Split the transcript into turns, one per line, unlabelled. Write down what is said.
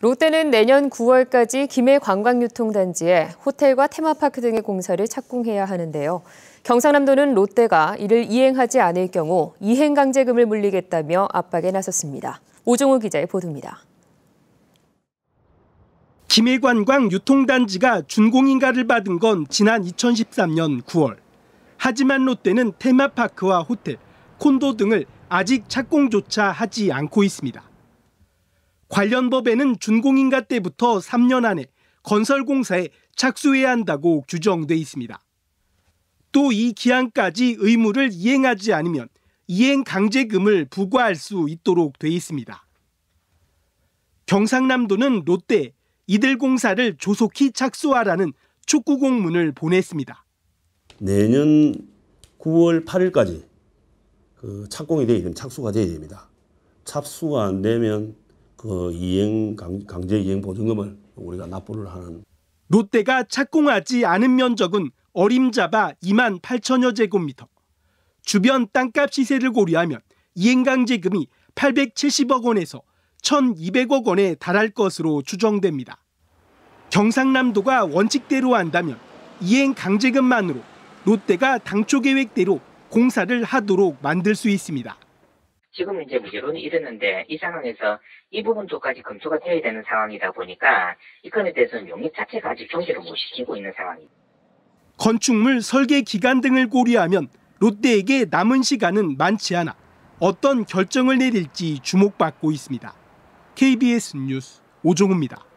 롯데는 내년 9월까지 김해 관광유통단지에 호텔과 테마파크 등의 공사를 착공해야 하는데요. 경상남도는 롯데가 이를 이행하지 않을 경우 이행강제금을 물리겠다며 압박에 나섰습니다. 오종우 기자의 보도입니다.
김해관광 유통단지가 준공인가를 받은 건 지난 2013년 9월. 하지만 롯데는 테마파크와 호텔, 콘도 등을 아직 착공조차 하지 않고 있습니다. 관련 법에는 준공인가 때부터 3년 안에 건설공사에 착수해야 한다고 규정돼 있습니다. 또 이 기한까지 의무를 이행하지 않으면 이행 강제금을 부과할 수 있도록 돼 있습니다. 경상남도는 롯데 이들공사를 조속히 착수하라는 촉구 공문을 보냈습니다.
내년 9월 8일까지 그 착공이 돼있 착수가 돼야 됩니다. 착수가 안 되면 그 이행 강, 제 이행 보증금을 우리가 납부를 하는
롯데가 착공하지 않은 면적은 어림잡아 2만 8천여 제곱미터. 주변 땅값 시세를 고려하면 이행강제금이 870억 원에서 1,200억 원에 달할 것으로 추정됩니다. 경상남도가 원칙대로 한다면 이행강제금만으로 롯데가 당초 계획대로 공사를 하도록 만들 수 있습니다.
지금 이제 무죄론이 이랬는데이 상황에서 이 부분도까지 검토가 되어야 되는 상황이다 보니까 이 건에 대해서는 용의 자체가 아직 존재를 못 시키고 있는 상황입니다.
건축물 설계 기간 등을 고려하면 롯데에게 남은 시간은 많지 않아 어떤 결정을 내릴지 주목받고 있습니다. KBS 뉴스 오종우입니다.